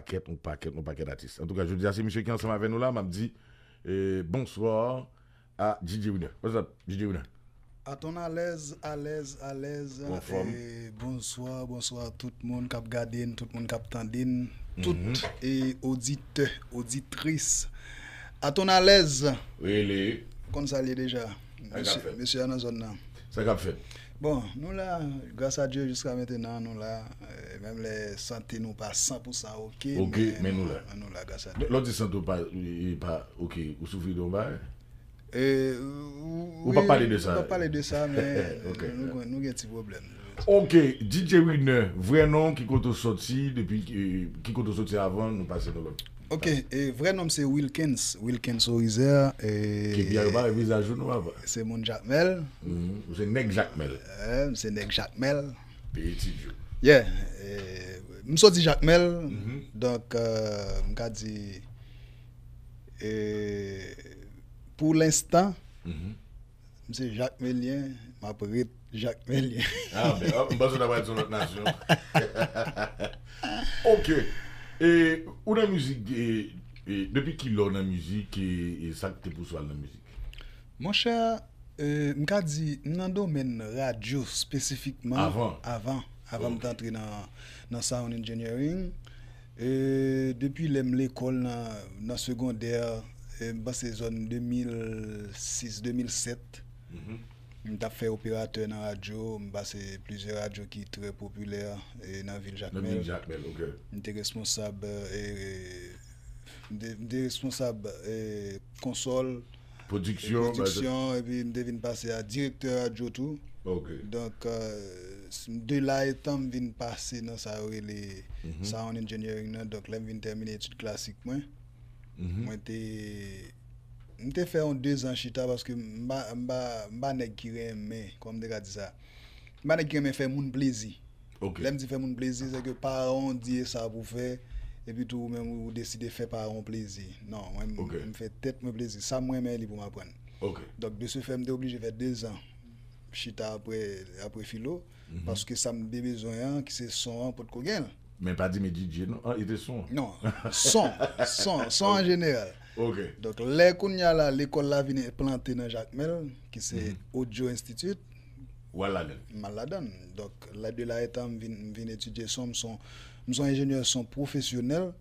paquet, un paquet, un paquet d'artistes. En tout cas, je dis à ce monsieur qui est ensemble avec nous là, m'a dit eh, bonsoir à DJ Winner. What's up, Winner? À ton à l'aise, à l'aise, à l'aise. Et eh, bonsoir, bonsoir à tout le monde Cap a tout le monde Cap a tout mhm. et auditeurs, auditrice. À ton à l'aise. Oui, les. Comme ça, l'est déjà. Monsieur, monsieur là. Ça cap fait. Bon, nou la, grasa diyo, jiska meten nan, nou la, menm le sante nou pa 100% okey, men nou la, grasa diyo. Loti sante ou pa okey, ou soufri d'on ba? Ou pa pale de sa? Ou pa pale de sa, men nou gen ti problem. Ok, DJ Winner, vwenon ki koto soti, depi ki koto soti avon, nou pase do lopi? Ok, e vren nom se Wilkins, Wilkins Horizer. Ki biyar bar e vizajoun wav? Se moun Jack Mel. Ou se Nek Jack Mel? E, mse Nek Jack Mel. Pe eti diyo. Ye. Mso di Jack Mel, mm-hmm. donk euh, mga di, e, pou l'instant, mm-hmm. mse Jack Melien, m ap rip Jack Melien. A, ah, be hop, mbazo da wad zonot nasyon. Ok. Ok. E, ou nan mouzik, e, e, depi ki lor nan mouzik, e, e sak te pouswal nan mouzik? Mon chè, mkadi, nan domen radio spesifikman, avan, avan mtantri nan sound engineering. E, depi lem l'ekol nan sekondèr, basèzon 2006-2007. Mh-mh. Mwen ap fè operatè nan radyo, mwen basè plizè radyo ki trè populèr e, nan Viljakmel. Nan Viljakmel, ok. Mwen te responsab, mwen te e, responsab e, konsol, produksyon, mwen te vin pasè a direktè radyo tout. Ok. Donk mwen de la etan vin pasè nan sa ori le mhm. sound engineering nan, donk lèm vin termine etude klasik mwen. Mhm. Mwen te... Je me fait en deux ans chez toi parce que je ne suis pas honteux, comme je disais. Je ne suis pas mon plaisir. Je ne suis mon plaisir, c'est que parents disent ça vous fait. Et puis tout, vous décidez de faire mon plaisir. Non, je me fais tête mon plaisir. Ça, moi, je vais m'apprendre. Donc, de ce fait, je suis obligé de faire deux ans chez toi après Philo parce que ça me besoin qui c'est son, pour te couper. Mais pas dit, mais dit, il est son. Non, son, son en général. Donc, l'école là vient planter dans Jacques qui c'est mm Audio Institute. Voilà. Maladon. Donc, là, de là étant, je étudier son, son, son ingénieur, son professionnel.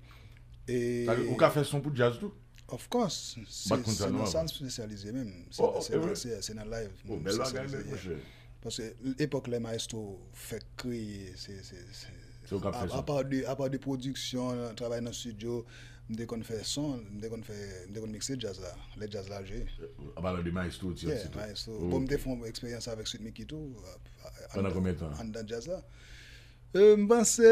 Et... Au fait son pour jazz tout? Of course. Bah, c'est dans ah, sens spécialisé même. C'est oh, oh dans live. Oh, live. Parce que l'époque, les maestros fait créer. C'est, au café. à, part de, à part de production, travail dans le studio. Mwen de kon fè son, mwen de kon fè, mwen de kon miksè jazz la, le jazz la jè. A balan de maestro ti, ansi tou. Mwen de fon mwen eksperyans avèk suit Miki tou, an dan jazz la. Euh, mwen sè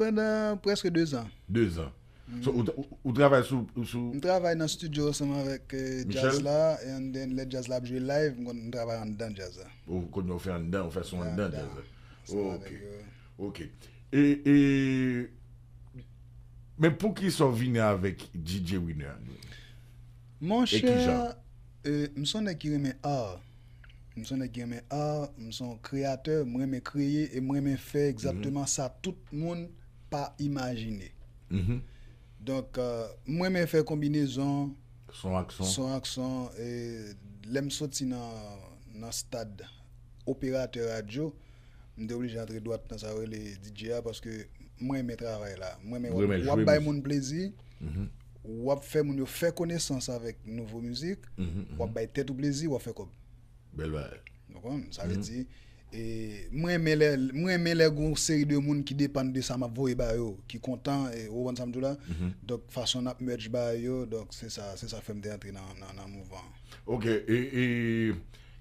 pwèndan preske 2 an. 2 an. Mm. So, ou travèl sou? Mwen travèl nan studio seman vèk euh, jazz la, an den le jazz la jè live, mwen travèl an dan jazz la. Ou kon nou fè an dan, ou fè son an dan jazz la. Ok. E, e... Men pou ki son vine avèk DJ Winner nou? Mon chè, m son ekiremen ar, m son ekiremen ar, m son kreatèr, m wèmen kriye, m wèmen fè exactement sa tout moun pa imajine. Donk m wèmen fè kombinezon, son akson, e lèm soti nan stad operatèr adjo, m dè wèmen jandre dwat nan sa wèle DJ-a paske... Mwen eme travay la. Mwen eme wap bay moun plezi, wap fè moun yo fè konesans avèk nouvo müzik, wap bay tèt ou plezi, wap fè kòp. Bel vay. Dokon, sa lè di. E mwen eme lè goun seri de moun ki depan de sa ma voye bay yo, ki kontan e ouan samdou la, dok fason ap mwen ch bay yo, dok se sa fèm de atri nan mouvan. Ok, e... e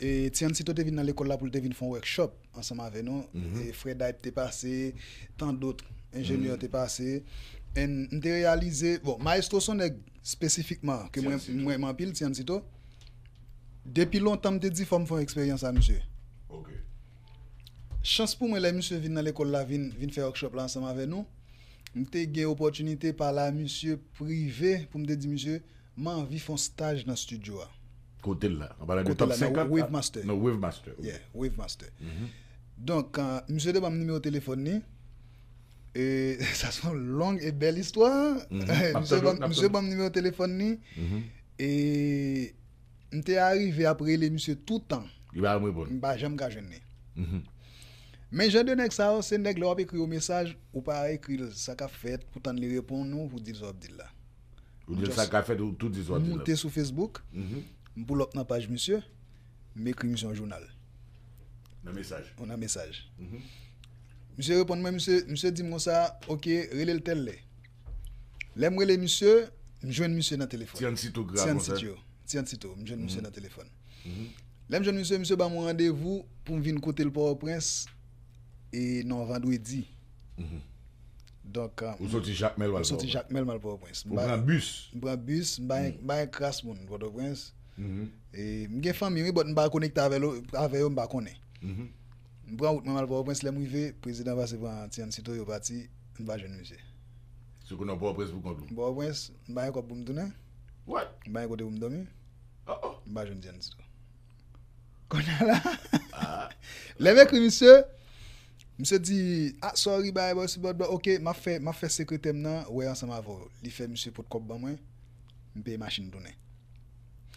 E ti an si to te vin nan l'ekol la pou te vin fon workshop anseman ve nou, mhm. e Fred Hyde te pase, tan d'otre, Ingenieur mhm. te pase, en de realize, bon, ma estoson e spesifikman ke mwen mampil ti an si to, depi lontan mte di fòm fòm eksperyans an, msye. Chans pou mwen lè msye vin nan l'ekol la vin fè workshop anseman ve nou, mte ge oppotunite pa la msye privè pou mte di msye, man vi fon staj nan studio a. côté là, on parle de top 50. Wave Master. No, Wave Master. Yeah, Wave Master. Mm -hmm. Donk, de et ça de ni, et belle histoire. Mm-hmm. Monsieur, après les messieurs tout le temps. ni, les mm-hmm. tout le temps. me Iba amwe bon. Mba jem ka Mm-hmm. Men jen de au message ou, se écrit, le sac ekri ou mesaj, ou pa répondre, nous ka fet, pou tan tout di Facebook, mm-hmm pour l'autre page, monsieur, m'écris sur un journal. Un message. On a un message. Mhm. Monsieur répond, moi monsieur, monsieur dit moi ça, ok, relais le tel. L'aime relève monsieur, je joins monsieur dans le téléphone. Tiens, sitôt grave. Tiens, sitôt. Tiens, sitôt, je joins monsieur mhm. dans le téléphone. Mhm. L'aime jeune monsieur, monsieur, bah, mon rendez-vous pour venir côté le Port-au-Prince et non vendredi. -hmm. Donc, euh, vous sortez Jacques Mel Vous sortez Jacques Mel Port-au-Prince. Vous prenez bus. Vous prenez bus, vous prenez crasse, vous prince Mm-hmm. E mge fan miwi bot mba kone kita ave yo mba kone Mbran mm-hmm. wot mwen al vwa wens le mwi ve Prezident vwa se vwa ti an sito yo pati Mba jen mwen se Se konon vwa wens vwa konvlo Vwa wens mba yon kop pou mdounen Mba yon kote pou mdounen oh, oh. Mba jen mwen se Konan ah. la Le mek li msye Msye di ah, Ok ma fe sekre tem nan Woyan sa ma vwo Li fe msye pot kop ba mwen Mpe yon masin mdounen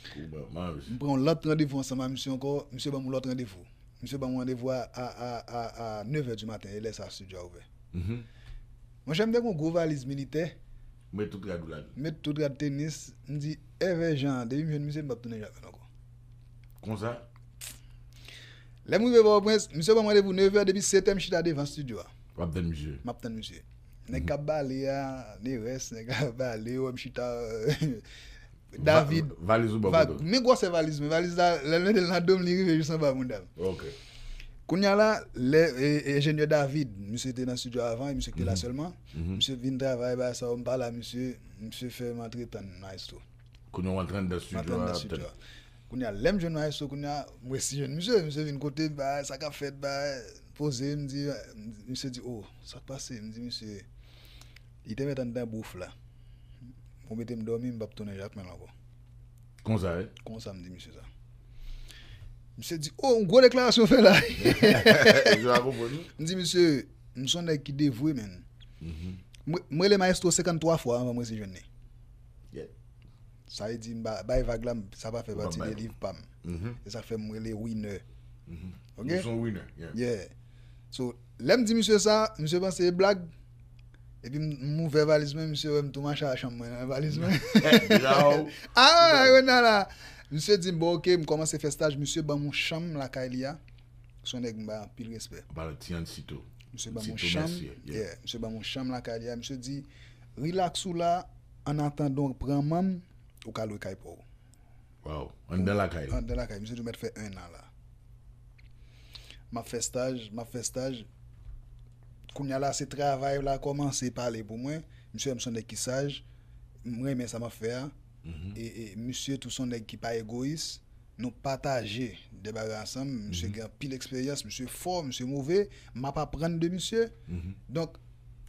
Mwen pran bon, lot randevou anseman, msye ankon, msye ban moun lot randevou. Msye ban moun randevou a 9 vè du maten, e lè sa studio a ouve. Mwen chan mwen mwen kou valise milite, mwen tout rade tenis, mwen di, e vè jan, debi mwen msye, mwen bap tounen javè ankon. Kon sa? Lè mwen mwen vè vò, msye ban moun randevou 9 vè, debi 7 mwen chita devan studio a. Mwen bap tounen msye. Mwen bap tounen msye. Nè kaba le a, nè wè s, nè kaba le ou, mwen chita... David. valise ou va, Mais quoi, c'est valise? Mais valise, c'est l'un de l'adom, il est juste en bas, mon Ok. Quand il y a là, l'ingénieur e, e, David, monsieur était dans le studio avant, il monsieur était là mhm. seulement. Mhm. Monsieur vient travailler, bah, ça, on parle à monsieur, monsieur fait m'entrer dans le maestro. Quand on est en train de studio. Quand il y a l'aime jeune maestro, quand il y a, moi aussi jeune monsieur, monsieur vient côté, bah, ça a fait, bah, posé, me dit, monsieur dit, oh, ça passe, me dit, monsieur, il était mettant dans la bouffe là. Mwen bete m'dormi, mwen bap tonen jak men lankon. Kon sa e? Kon sa mdi, msye sa. Mse di, oh, mhm. mwen gwo deklarasyon fè la. Mse la kompojou. Mse di, msye, mwen son dekide vwe men. Mwen le maestou sekantoua fwa, mwen mwen si jwenni. Sa e di, mba eva glam, sa pa fe batil de liv pam. E sa fe mwen le winner. Mwen son winner. So, le mdi msye sa, msye panse blag. E pi moun vevalizmen, msye, wè mtouman chal chanm mwen evalizmen. Jau. Eh, ah, a, wè nan la. Msye di, mbouke, mkoman se festaj, msye, ba moun chanm lakay liya. Sonek mba, pil respet. Ba le tiyan sito. Msye, ba moun chanm, msye, ba moun chanm lakay liya. Msye di, rilaksou la, anantan don pranman, ou kalwe kaypou. Waw, an de lakay. An de lakay, msye di, mwen fè un nan la. Ma festaj, ma festaj. Koun ya la se travay la koman se pale pou mwen, msye mson dek ki saj, mwen men sa ma fer, mhm. e msye tout son dek ki pa egois, nou pataje debare ansan, msye mhm. gen pil eksperyans, msye for, msye mouve, mwa pa pran de msye, mhm.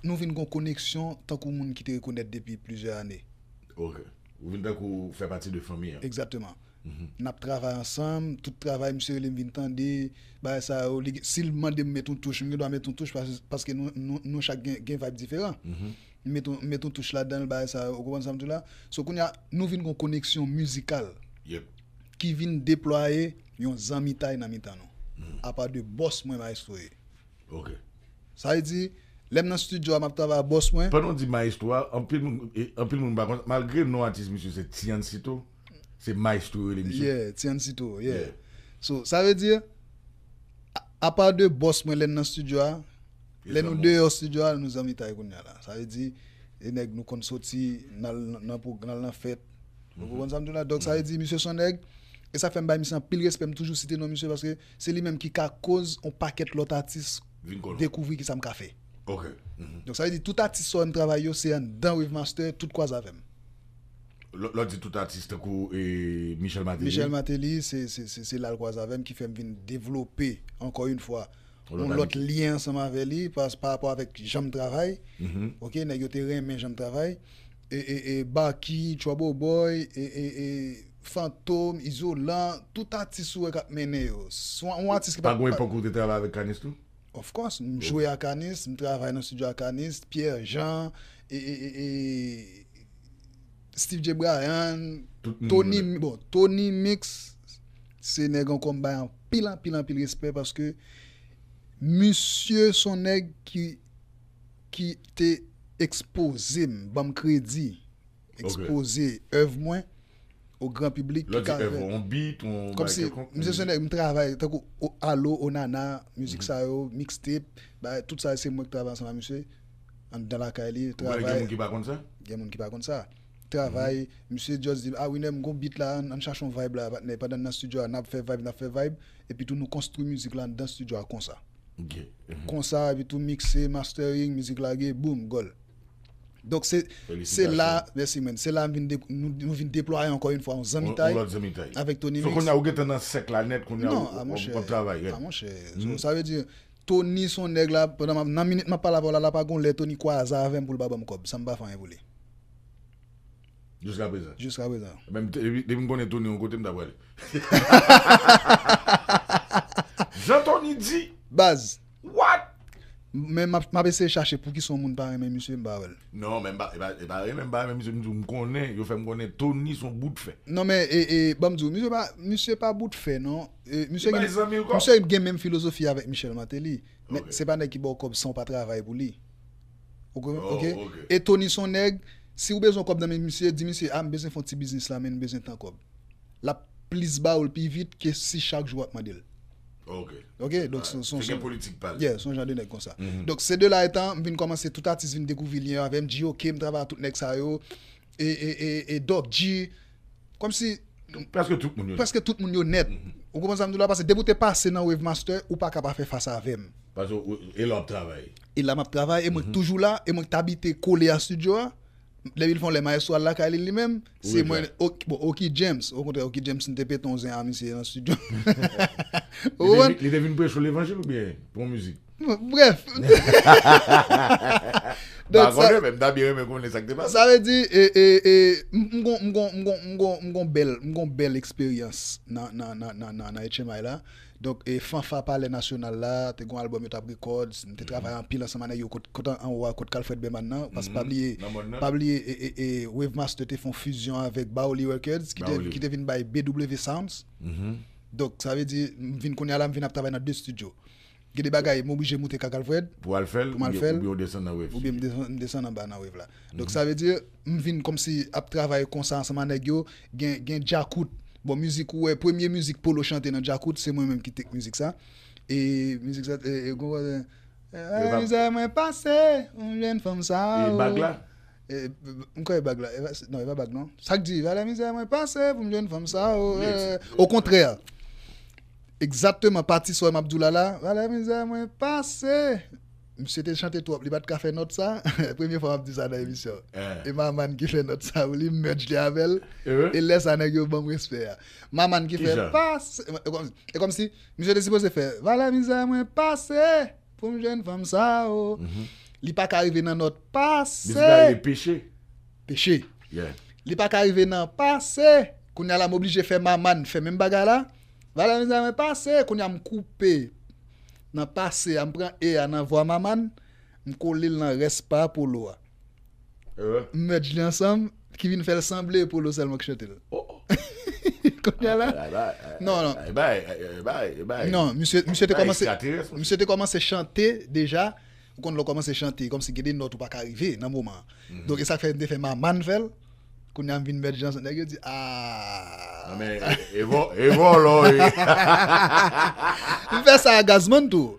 nou vin kon koneksyon tankou moun ki te rekounet depi plizye ane. Ok, ou vin tankou fè pati de fami. Eksatman. Nap travay ansanm, tout travay msye lem vintan de Si lman dem metoun touche, mwen do a metoun touche Paske nou chak gen vibe diferan mhm. Metoun touche la den, okopan samtou la So kon ya nou vin kon koneksyon mizikal Ki vin deploaye yon zan mitay nan mitan nou mhm. A pa de boss mwen ma histoy Sa yi e di, lem nan studio a map travay boss mwen Panon di ma histoy, anpil moun bakons Malgre nou artist msye se tiyan sito C'est maestro tout Yeah, TNC Oui, yeah. yeah. So, ça veut dire, à part de boss, moi, dans le studio, hein, les nous deux au studio, nous avons mis là. Ça veut dire, les nègres nous ont sorti dans la fête. Mhm. Donc, ça mhm. veut dire, monsieur son et ça fait un mission je respect, toujours citer nos monsieur, parce que c'est lui-même qui a cause, on paquet l'autre artiste, découvrir qui ça me fait. Mhm. Donc, ça veut dire, tout artiste, qui travaille, c'est un dans with Master, tout quoi ça fait. Lò di tout artiste kou e Michel Maté li? Michel Maté li, se lal kwa zavèm ki fèm vin devlopè, ankon yon fwa. On lòt liyan seman ve li, pas pa apò avèk jam travèy, ok, nè yon terèm men jam travèy, e baki, Chouabou Boy, e Fantôme, Izo Lan, tout artiste sou akat mène yo. Pagwen pokou detè alè avèk kanistou? Of course, mjouè akanist, mtravèy nan studio akanist, Pierre Jean, e... Steve Jebra, bon, Tony Mix, se negon kon bayan pilan pilan pil respet Paske, msye son neg ki te ekspozim, bam kredi, ekspozim, oev mwen, o gran publik Lò di oev, ou an bit, ou an... Kom se, msye son neg m travay, tako, o alo, o nana, müzik sa yo, mixtip, bè, tout sa se mwen k travay an san la msye An dalakay li, travay Ou bè gen moun ki pa kon sa? Gen moun ki pa kon sa travail. Mhm. Monsieur Dios dit, ah oui, nous avons un beat là, vibe là, dans studio, fait vibe, fait vibe. Et puis tout nous construit musique là dans studio comme ça. Comme ça, et puis tout mixer, mastering, musique là, goal. Donc c'est là, merci c'est là nous nous déployer encore une fois en Zamitaï avec Tony Mix. a ouvert là net qu'on a ah, on ah, mhm. ça veut dire Tony son nègre là pendant minute m'a pas la pas Tony quoi pour ça me pas Jusqu'à présent. Jusqu'à présent. Même depuis que Tony tourné, on côté, je suis Jean-Tony dit. Base. What? Mais ma essayé de chercher pour qui sont mon pas monsieur Mbawel. Non, même pas pas même pas même monsieur me connaît, il fait me connaître Tony son bout de fait. Non mais et et bah monsieur pas monsieur bout de fait non. Monsieur monsieur il gagne même philosophie avec Michel Matéli. Mais c'est pas nèg qui bon comme son pas travail pour lui. Oh, OK. Et Tony son nèg Si ou bezon kob nan men msye, di msye, a ah, m bezon fon ti biznis la men, m bezon tan kob. La plis ba ou lpi vit ke si chak jouat madel. Ok. Ok, donk son... Feken politik pal. Yeah, son jan denek konsa. Donk se de la mhm. etan, m vin komanse touta tis vin dekou vilye avèm, di yo ke m travay tout nek sa yo. E, e, e, e, do, di, kom si... Preske tout moun yo net. Preske tout moun yo net. Mhm. Ou gomenz amdou la pase, deboute pa senan Wavemaster, ou pa kaba fe fasa avèm. Paso, e la map travay. E la map travay, e mwen toujou la, e mwen les villes font les maestros à la Kali lui-même. C'est moi, Oki ok, James. Au contraire, Oki James, c'était pétonzé ami Missy dans le studio. Il est venu sur l'évangile ou bien pour musique? bref sa ve di mgon bel mgon bel eksperyans nan HMI la e fanfa pale nasyonal la te gwen alboum yot ap rekod te travayan pil ansemane yo kot an wakot kalfred be man nan mhm. pas pabli e wavemaster te fon fusion avek Baoli Records ki te vin bay BW Sounds sa mhm. ve di vin konye alam vin ap tavay nan de studio Il y a des bagailles, je suis obligé de faire Alfred. Pour faire, pour Alfred, ou bien descendre dans wave. Ou bien descendre en bas dans wave là. Mhm. Donc ça veut dire je viens comme si à travailler comme ça ensemble avec yo, gain gain Jakout. Bon musique ouais, première musique polo chanter dans Jakout, c'est moi même qui tech musique ça. Et musique ça et euh, les amis passé, une jeune femme ça. Et bagla. Mwen kwa e bag la? Non, e va bag non? Sak di, va la mizè mwen pase pou mwen joun fòm sa ou... Au kontrèr exactement parti sur Abdoulala, voilà, mes moi passé. C'était chanté trop, il n'y a pas de ça. La première fois, je dit ça dans l'émission. Eh. Et maman qui fait notre ça, il merge les avec et laisse un nègre bon respect. Maman qui fait passe Et comme si, monsieur était supposé faire, voilà, mes moi passer pour une jeune femme ça. Oh. Mhm. Il n'est pas arrivé dans notre passé. Mais il péché. Péché. Il n'est pas arrivé dans le passé. Qu'on a la m'obliger faire maman, faire même bagarre là. Voilà Valentine mwen Nous avons a coupé, koupe nan passé, on prend et à vwa maman, m kolil reste pas pour pour a. Uh. Mais Je ensemble, qui vient pour pour Oh! Non, non. monsieur, eh, bah, eh, eh, bah, bah. Non, Monsieur Monsieur commencé Monsieur chanter chante si qu'il not pas pa ka arrive fait ça fait Kouni an vin bet jansan dek yo di aaaa ah. Ame, non, evo, evo lò yi e. Mi fè sa a gazman tou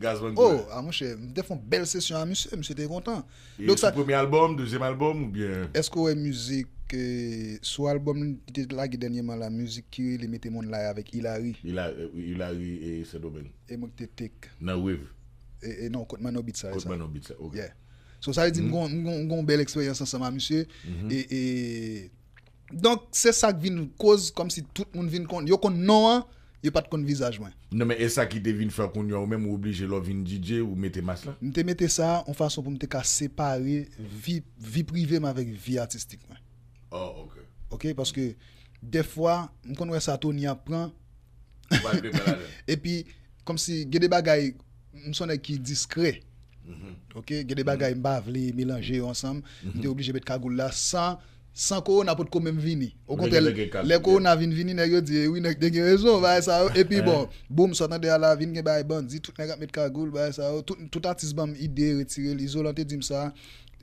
Gazman kouè Ou, oh, e. a ah, mwen chè, mwen de fè bel sesyon a mwen sè, mwen sè te kontan E sou premi albom, deuxième albom ou bien? Eskou wè mouzik, e, sou albom, mwen pite lagi denyeman la mouzik ki le mette moun la yi avèk Hillary Hillary e senomen E mwen pite tek Nan wev E nan, koutman obitsa Koutman obitsa, ok Ye So sa e di mgon bel eksperyans anseman, msye. Donk se sak vin kouz kom si tout moun vin kouz. Yo kon nan, yo pat kon vizaj mwen. Non men, e sak ki te vin fwa kon yon ou mwen moun oblije lò vin DJ ou mette mas la? Mwen te mette sa an fason pou mwen te ka separe vi prive mwen vek vi artistik mwen. Oh, ok. Ok, paske defwa mwen kon wè sa ton yon pran. E pi, kom si gede bagay mwen son e ki diskre. Mm-hmm. Ok, gede bagay mbav li melanje yo ansam, nite oblije bet kagoul la san, san koron apot komem vini. Ou kontel, le koron avin vini nè yo diye, wine dege rezon, vay sa, epi bon, boom, sotan de ala vini gen bay ban, zi tout negat mm-hmm. met kagoul, vay sa, tout artist bam ide, retirel, izolante dim sa,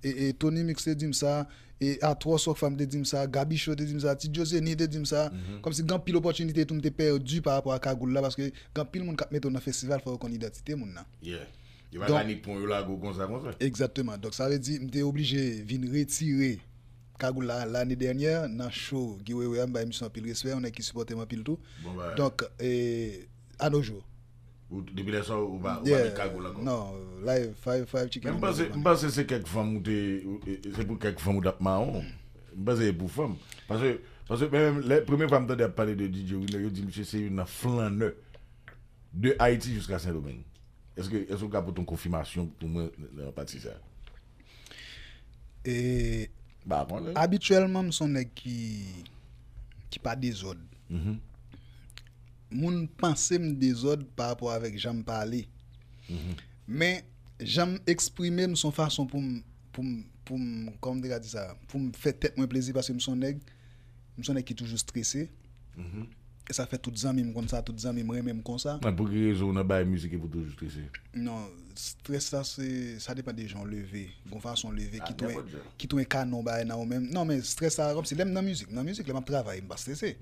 e toni mikse dim sa, e atwos wak fami de dim sa, gabisho de dim sa, titjozeni de dim sa, kom si gampil oportunite tou mte perdi parapwa kagoul la, paske gampil moun kap met ou nan festival faw kon idatite moun nan. Yeah. Il Exactement. Donc ça veut dire que suis obligé de venir retirer Kagoula l'année dernière, dans le show, Guy Wewem, bah, Pile Respect, on a qui supporté mon pile tout. Bah, Donc, eh, à nos jours. Ou, depuis les soirs, ou va yeah, là. Non, live, 5-5 chicken. Je pense que c'est quelques femmes, c'est pour quelques femmes ou d'apmarron. Je pense que c'est pour femmes. Parce que. Parce que même les premières femmes qui ont de DJ Winner, ils disent que c'est une flaneur de Haïti jusqu'à Saint-Domingue. Eske l ka poton konfirmasyon pou mwen l patise? E, bon, abituelman m son ek ki pa dezod. Mm-hmm. Moun panse m dezod pa apwa avek jan me pale. Mm-hmm. Men, jan me eksprime m son fason pou m, pou m, pou m, pou m, pou m fe tep mwen plezi. Pase m son ek, m son ek ki toujou stresse. M. Mm-hmm. E sa fè tout zan mime kon sa, tout zan mime mè mè m kon sa. Mè pou ki rezo ou nan baye mizike pou toujou stresè? Nan, stres sa se, sa depa de joun leve, kon fwa son leve, ki touen kanon baye nan ou mèm. Nan men, stres sa aropse, lèm nan mizik, nan mizik, lèm ap travaye, mba stresè.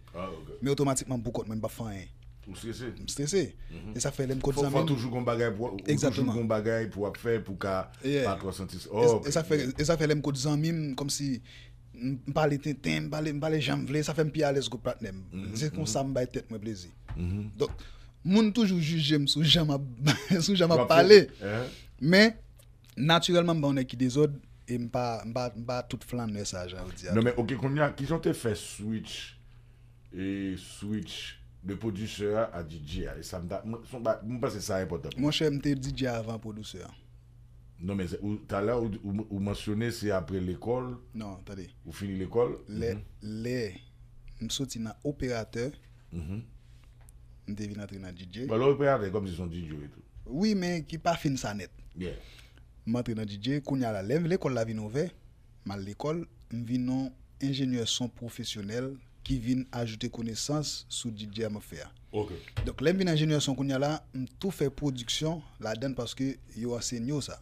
Mè otomatikman poukot mè mba fanyen. Mba stresè? Mba stresè. E sa fè lèm kou tzan mime. Fwa toujou kon bagay pou wak fè, pou wak fè, pou kwa patro santis. E sa fè lèm kou tzan mime kom si... m pale te tem, m pale jam vle, sa fe m pi ales go platenem. Dize mm-hmm. kon sa m bay tet mwe pleze. Mm-hmm. Donk, moun toujou juje m sou jam non, a pale. Men, natyrelman m ba one ki dezod, m ba tout flan nesajan. Non men, ok, konnya, ki son te fe switch, e switch, de produsye a DJ a? E sa m da, m son ba, m pou pase sa e pota pou? Mon che m te DJ a avan produsye a. Non, mais tout à l'heure, vous mentionnez, c'est après l'école. Non, attendez. Vous finissez l'école. Les. Mm -hmm. les Je suis dans opérateur. Je dans DJ. Bah, l'opérateur, comme ils sont DJ et tout. Oui, mais qui pas fin sa net. Bien. Je suis dans DJ, quand la lève, l'école la vie nouvelle. l'école, je suis un ingénieur son professionnel qui vient ajouter connaissance sur DJ à me faire. Donc, l'ingénieur son, sont qu'on a là, tout fait production là-dedans parce que yo enseigne ça.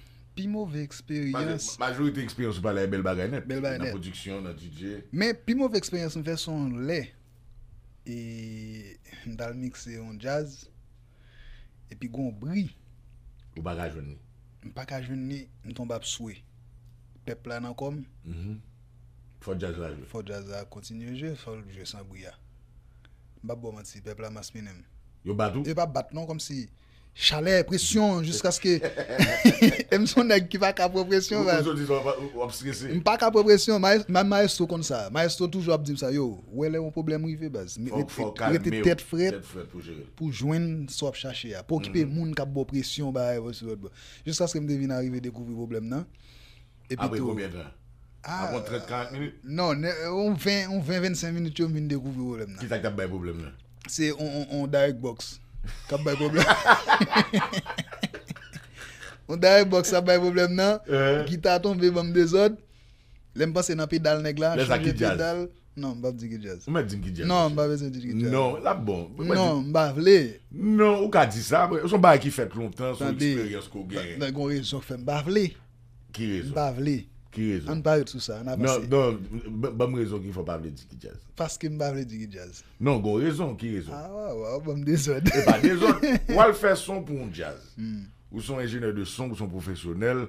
Pi mouve eksperyans... Majorite eksperyans ou paleye bel bagay net. Bel bagay net. Nan prodiksyon, nan DJ. Men, pi mouve eksperyans ou fe son le. E dal mikse yon jazz. E pi goun bri. Ou bagaj yon ni. Ou bagaj yon ni, nton bap souwe. Pep la nan kom. Mm-hmm. Fot jazz la. Fot jazz la, kontinye jè. Fot jè san bri ya. Bab bo mati, pep la mas mi nem. Yo bat ou? Yo bat bat nan, kom si... Chalè, presyon, jiska se ke... E m son neg ki pa kap pro presyon. M pa kap pro presyon. Ma ma estou kon sa. Ma estou toujou ap di msa yo, wè lè wè wè problem wè yi fè baz. Mète tèt fèt pou joèn swap chache ya. Po kipe moun kap wè presyon. Jiska se ke m devine arrive, dekouvri wè wè problem nan. Apre pou mwen vè? Apre pou 30-40 minüt? Non, ou 20-25 minüt yo m vine dekouvri wè wè problem nan. Ki tak tap wè wè problem nan? Se, wè direct box. Kap bay problem? Mwen daye boksa bay problem nan? Gita ton vev an de zon? Lè m basen an pedal neg lan? Lè sa ki jazz? Non, m babes en dik ki jazz. Mwen dik ki jazz? Non, m babes en dik ki jazz. Non, la bon. Non, m bavle. Non, ou ka di sa. Son bay ki fet lontan, son eksperyans kou gen. Nan kon rezon fèm bavle. Ki rezon? Bavle. Ki rezon? An non, non, ba yot sou sa? Nan, nan, nan, ban m rezon ki yon fò pa vle di ki jaz? Paske m ba vle di ki jaz? Nan, gon rezon? Ki rezon? A, ah, waw, waw, ban m dezon. E, ban dezon. Wal fè son pou yon jaz. Hmm. Ou son enjeneur de son, ou son profesyonel,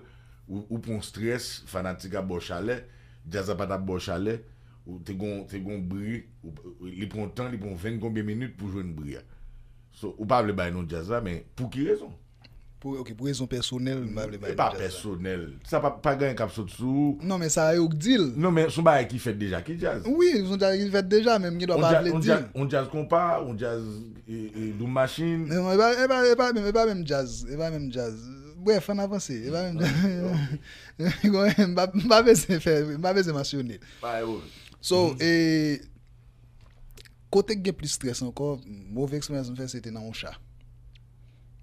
ou pou yon stres, fanatika bo chale, jaz apata bo chale, ou te gon bri, li pou yon tan, li pou yon ven, konbe minute pou yon bri ya. So, ou pa vle ba yon jaz a, men, pou ki rezon? Ok, pou rezon personel. E pa personel. Sa pa pa gen kapso tsou. Non men, sa a yo kdil. Non men, sou ba ek ki fet deja ki jazz. Oui, sou ba ek ki fet deja men. On jazz kompa, on jazz loun masin. E pa men jazz. Bwe, fan avanse. E pa men jazz. Mba veze masyonel. So, e... Kote gye pli stres anko, mwove eksperyans mwen fè se te nan on chan.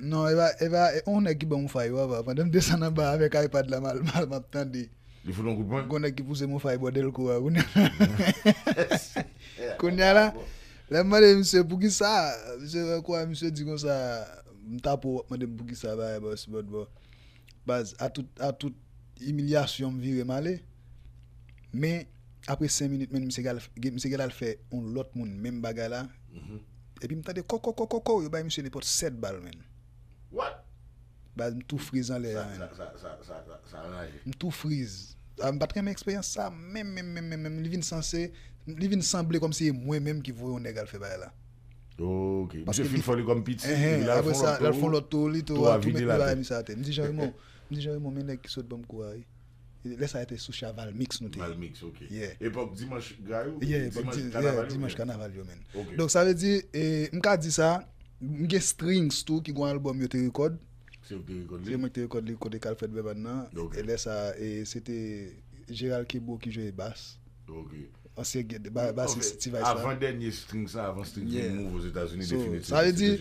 Non, eva, eva, e one e ki ba mou faye wava, pandem de sanan ba avek iPad la mal, mal maten di. Di fulon koupon? Gwene ki pouse mou faye wade l kouwa, kounye. Kounye la. Lemmane, msè Bugisa, msè kouwa, msè digon sa, mtapo wapmane, msè Bugisa vaye, bas, bas, bas, atout, atout, imilyasyon vire male, me, apre sen minute men, msè gala fè, msè gala fè, on lot moun, men bagala, mm-hmm. epi mtade, koko, koko, koko, yo bay msè ne pot sed bal men. What? Ba, m tou frizan le. Eh. Sa, sa, sa, sa, sa, sa, sa. M tou friz. A, ah, m batre m eksperyans sa, mèm, mèm, mèm, mèm, mèm, m li vin sanse, m li vin sanble kom si mwen mèm ki vwe yon negal fe baye la. Ok. M se fin foli kom piti. E, eh, e, eh, avè sa, la fon loto li, tou avini la. Tou avini la. M di janri mou, m di janri mou, mèm lèk ki sot bèm kou a yi. Lè sa yate sou chaval mix nou te. Val mix, ok. Yeah. Epok Dimash Gayou? Mwen gen strings tou ki gwen alboum yo te rekod. Se yo te rekod li? Se yo te rekod li, rekod e kal fèd beban nan. E lè sa, e sete Gérald Kébou ki jò e bas. Ok. Anse gen bas e stivay sa. Avan denye strings sa, avan strings yon mouv aux Etats-Unis definite. Sa yon di,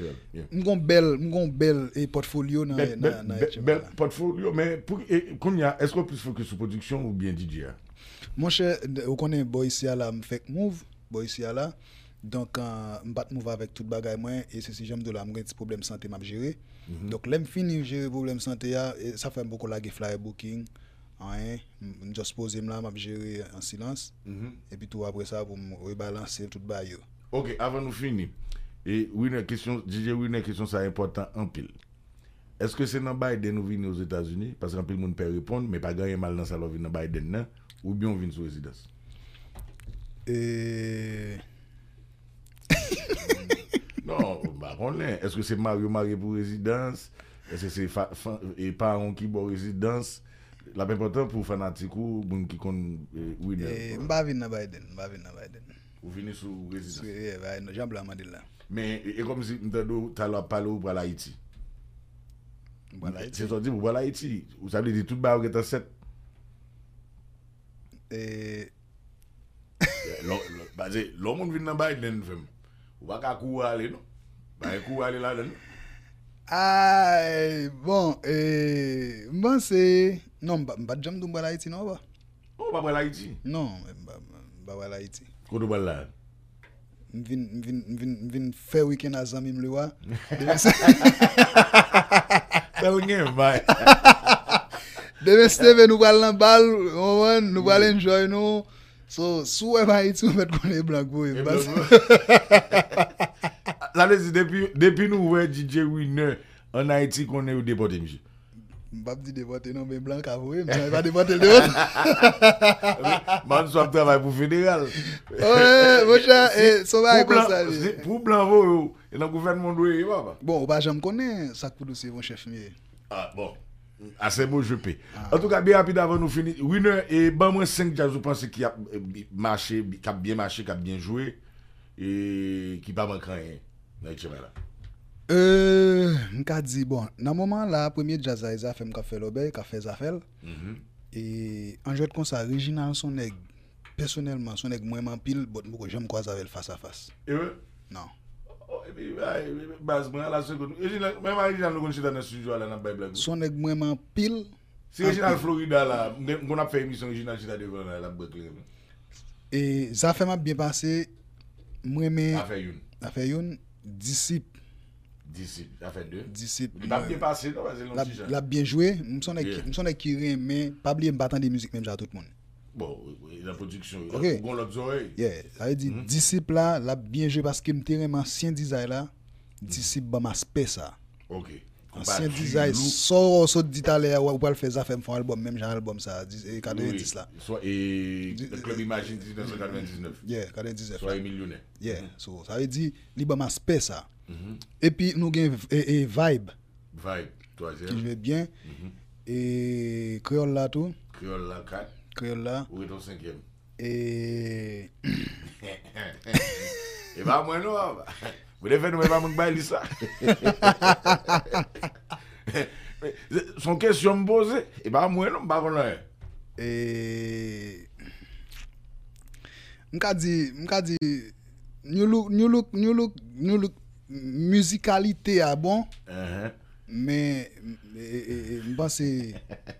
mwen gen bel, mwen gen bel e potfolyo nan etche. Bel potfolyo, men konya, esko plus fokè sou prodüksyon ou bien didye? Mwen chè, w konen Boy Siala mfèk mouv, Boy Siala. Donc, euh, je vais mouvoir avec tout le moi et ceci, j'aime de la un petit problème santé m'a géré. Mhm. Donc, vais je finis gérer problème santé, ah, ça fait beaucoup la flyer booking. Hein, je pose là, je gérer en silence. Mhm. Et puis, tout après ça, pour me rebalancer tout le Ok, avant de finir, et oui, une question, DJ, oui, une question, ça important en pile. Est-ce que c'est dans Biden nous venir aux États-Unis Parce qu'en pile, monde peut répondre, mais pas gagner mal dans ça, dans Biden, non? ou bien on vient sous résidence Et. Non, ba konnen, eske se Mario Mare pou rezidans, eske se pa an ki pou rezidans, la penpontan pou fanatikou, bon ki kon widen. Mba vin nan Biden, mba vin nan Biden. Ou vini sou rezidans? Sou, ye, vini sou, jamblo amadil la. Men, e kom si mta do talwa palo ou wala iti? Wala iti. Se son di wala iti, ou sa li di tout ba wak etan set? E... Ba zi, lom moun vin nan Biden fem? Ou bak a kou wale nou? Baye kou wale lade nou? Bon, eee, mban se... Non, mba jam dun wala iti nou waba. O oh, non, wala iti? Non, wala iti. Kou doun wala? Mvin fè wiken azami mli wap. Sè wengen baye. Deme ste ve nou wala anbal, nou wala njoy nou. So, sou e ba Haiti mwen vet kon e blan kvou e basi. La lezi, depi nou we DJ Winner an Haiti kon e ou debote mji? Mbap di debote nan ben blan kvou e, mwen sa e ba debote l deot. Man sou ap travay pou federal. Ou e, mwen chan, eh, e, sou ba a e kvou sa li. Pou blan vò, e nan gouvernement wè, e mwa ba? Bon, ou ba jèm konen sakpoudou se yon chef mi e. Ha, ah, bon. Assez beau, jp. En tout cas, bien rapide avant nous finir. Winner et ben moins 5 jazz, je pense qui a euh, marché, qui a bien marché, qui a bien joué et qui pas manqué rien dans là. Euh, m'ka dit bon, dans moment là, premier jazz a fait m'ka fait un qu'a fait Zafel. Et en jeu comme ça, original son nèg personnellement son nèg moins pile, bon, moi j'aime croiser avec face à face. Et Non. E jen nan kon jen nan sijou alen nan bay blagou. Son ek mwen man pil. Si jen nan Florida la, mwen ap fey misyon jen nan jen nan sijou alen nan bay blagou. E zafen mwen ap bien pase, mwen me. Afe yon. Afe yon. Disip. Disip. Afe de? Disip. Mwen ap bien pase. Non, mwen ap bien jwe. Mwen son ek kirem, men pa bli mbatan de müzik men jatot moun. Bon, la prodiksyon, pou goun lak zoy. Yeah, sa yè di, mhm. disip la, la bien jè, paske mte rem an syen dizay la, disip ba ma spe sa. Ok. An syen dizay, soro, soro, ditale, wapal feza, fèm fèm, fèm album, mèm jan album sa, kade yon dis la. So, e, klub imagine disine, so kade yon disinev. Yeah, kade yon disinev. So, a yon milyonè. Yeah, so, sa yè di, li ba ma spe sa. Mhm. E pi, nou gen, e, e, vibe. Vibe, to a zè. Ki jè bien. E, kreol la tou. Kreol la Ou yon 5e Eee E ba mwen nou an Mwen e ven nou e ba mwen k bay lisa Son kesyon mbo ze E ba mwen nou mba kon la e Eee Mka di Mka di Mnyolok mnyolok mnyolok Mzykalite a bon Mwen Mwen se Mwen se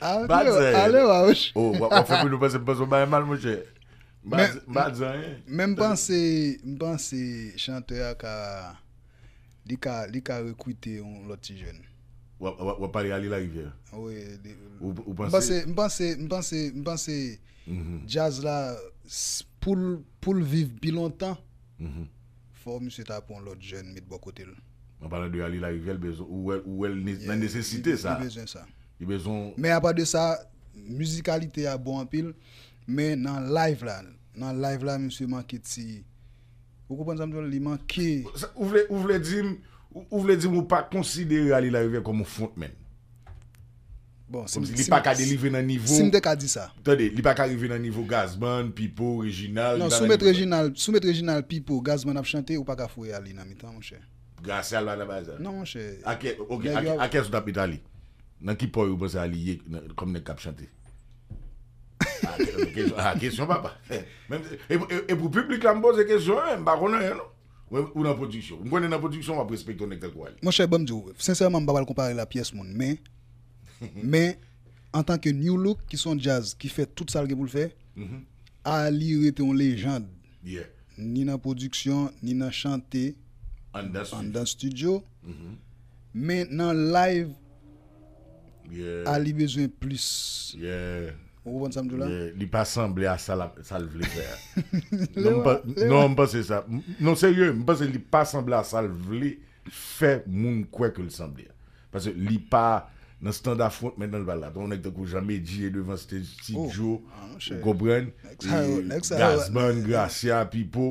A le wawoush. Ou wap fèpou nou pwese pwese ou bè man mwèche. Mwen bwansè chanteya ka li ka rekwite ou loti jen. Wap pale alila i fèl? Ou pwansè? Mwen bwansè jazz la pou lviv bi lontan, mhm. fò mwen se tapon loti jen mit bwa kote l. Mwen pale alila i fèl, ou wèl men nesesite sa? Mwen bwansè sa. Y bezon... Mè apade sa, musikalite ya bon pil, mè nan live la, nan live la, mè mse manke ti. Ou koupan zanmdou li manke? Ou vle di m, ou vle di m ou pa konsidere Ali la yive kon mou fonte men? Bon, si m dek a di sa. Tande, li pa ka yive nan nivou Gazman, Pipo, Reginald... Non, Soumet Reginald, Pipo, Gazman ap chante, ou pa ka fwe Ali nan mitan, mwen chè. Gra se alwa an ap aze? Non, mwen chè. Ake, ake, ake, ake, ake, ake, ake, ake, ake, ake, ake nan ki pou yo pou sa liye comme ne Chanté ah, ah question papa. Et eh, eh, eh, pour public, la mbo question, je ne sais pas. Ou nan ou Mwen nan production wap respecte ton ek mon cher li. sincèrement chè Bamdjou, sincèrement mba comparer la pièce, mais... Mais mais en tant que New Look, qui sont jazz, qui fait tout ça que vous le faites, Ali mhm. était une légende. Ni dans la production, ni dans chanter, en mhm. dans le studio. Mais dans live, A li bezwen plis Li pa sanble a salvele Non mba se sa Non serye Mba se li pa sanble a salvele Fè moun kwe ke li sanble Pasè li pa Nan standa fonte men nan balat On ek te kou jame di Le devant sete sit jou Gopren, Gazman, Gracia, Pipo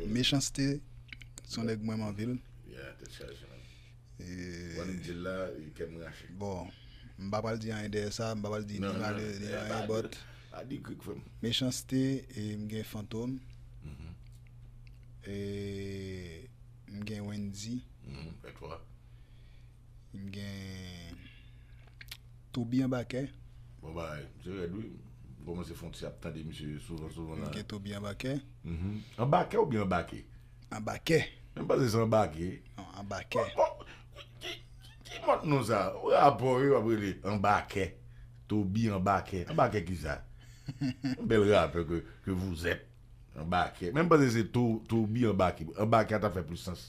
Eh, Mèchansite son dek mwen man vil e- Bon, mbapal di an e de sa, mbapal di nan an e bot Mèchansite mgen fantoun mm-hmm, Mgen wènzi Mgen tobi an bakè Mwen bakè, mwen mwen mwen Koman se fonsi ap tade misye souvan souvan la. Mwenke Tobi Mbakè. Mbakè mhm. ou bi Mbakè? Mbakè. Mwen pa se se Mbakè? Mbakè. Ki mot nou sa? Ou rapor yo ap wile Mbakè? Tobi Mbakè. Mbakè ki sa? Mwen bel rapor ke vou zep. Mbakè. Mwen pa se se Tobi Mbakè. Mbakè ata fè plus sens.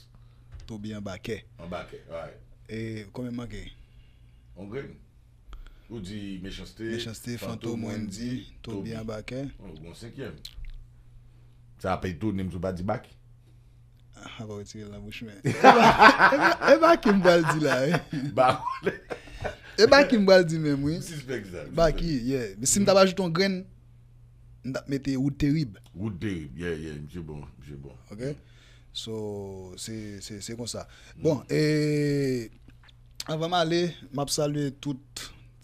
Tobi Mbakè. Mbakè. Mbakè. E komen manke? Onge? Ou di mechasté, fanto, mwendi, tobyan, bakè. Ou oh, bon sekèm. Sa apay to, nem zo badi bak. A ah, va wè tire la mouche mè. E baki mbal di la. E baki mbal di mè mwen. Si se pek sa. Baki, yeah. Si mta hmm. bajit ton gren, mdat mwete wout terib. Wout terib, yeah, yeah, mje bon, mje bon. Ok? So, se kon sa. Bon, e... Avam ale, map salwe tout...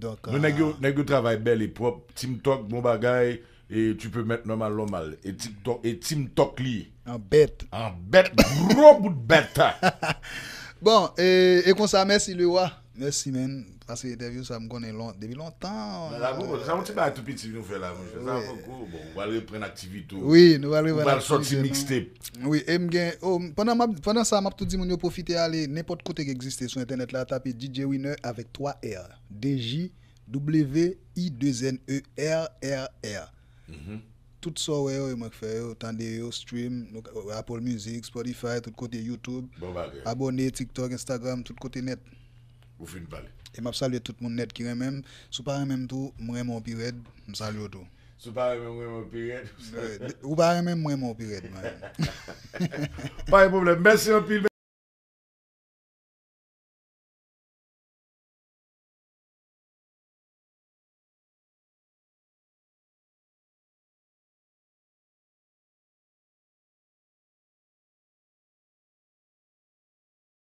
Nou negyo travay bel e prop Tim tok bon bagay E tu pe met nomal nomal E tim tok li An bet Bon e konsa mersi lewa Mersi men Parce que l'interview, ça me connaît long, depuis longtemps. Là, ça me dit pas tout petit, nous Ça beaucoup. Bon, on va aller prendre l'activité. Oui, nous allons prendre l'activité. On va sortir mixtape. Oui, et oh, pendant, pendant ça, m'a tout dit, mon profiter aller n'importe côté qui existe sur Internet là, taper DJ Winner avec 3 R. DJ W-I-2-N-E-R-R-R. Mhm. Tout ça, ouais, ouais, moi, fait, de stream, Apple Music, Spotify, tout côté YouTube. Bon, bah, TikTok, Instagram, tout côté net. Vous faites une balle. E map salye tout moun net ki remen. Sou paremen m tou, m remon pi red, m salye ou tou. Sou paremen m remon pi red? Ou paremen m remon pi red man. Pari moun blem. Mersi moun pi.